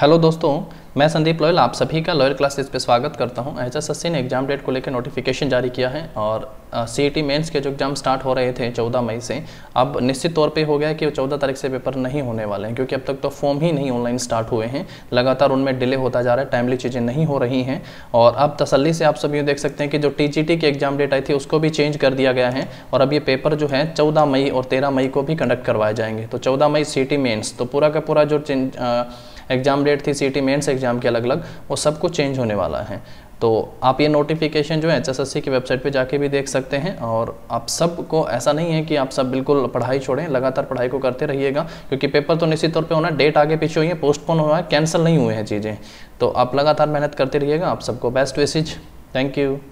hello दोस्तों मैं Sandeep loyal आप सभी का लॉयल क्लासेस पे स्वागत करता हूं एच एस एस सी ने एग्जाम डेट को लेकर नोटिफिकेशन जारी किया है और सी मेंस e के जो एग्ज़ाम स्टार्ट हो रहे थे 14 मई से अब निश्चित तौर पे हो गया कि 14 तारीख से पेपर नहीं होने वाले हैं क्योंकि अब तक तो फॉर्म ही नहीं ऑनलाइन स्टार्ट हुए हैं लगातार उनमें डिले होता जा रहा है टाइमली चीज़ें नहीं हो रही हैं और अब तसली से आप सब यूँ देख सकते हैं कि जो टी की एग्ज़ाम डेट आई थी उसको भी चेंज कर दिया गया है और अब ये पेपर जो है चौदह मई और तेरह मई को भी कंडक्ट करवाए जाएंगे तो चौदह मई सी मेन्स e तो पूरा का पूरा जो एग्ज़ाम डेट थी सी मेन्स एग्ज़ाम के अलग अलग वो सब कुछ चेंज होने वाला है तो आप ये नोटिफिकेशन जो है एच की वेबसाइट पे जाके भी देख सकते हैं और आप सबको ऐसा नहीं है कि आप सब बिल्कुल पढ़ाई छोड़ें लगातार पढ़ाई को करते रहिएगा क्योंकि पेपर तो निश्चित तौर पे होना डेट आगे पीछे हुई है पोस्टपोन हुआ है कैंसिल नहीं हुए हैं चीज़ें तो आप लगातार मेहनत करते रहिएगा आप सबको बेस्ट वेसिज थैंक यू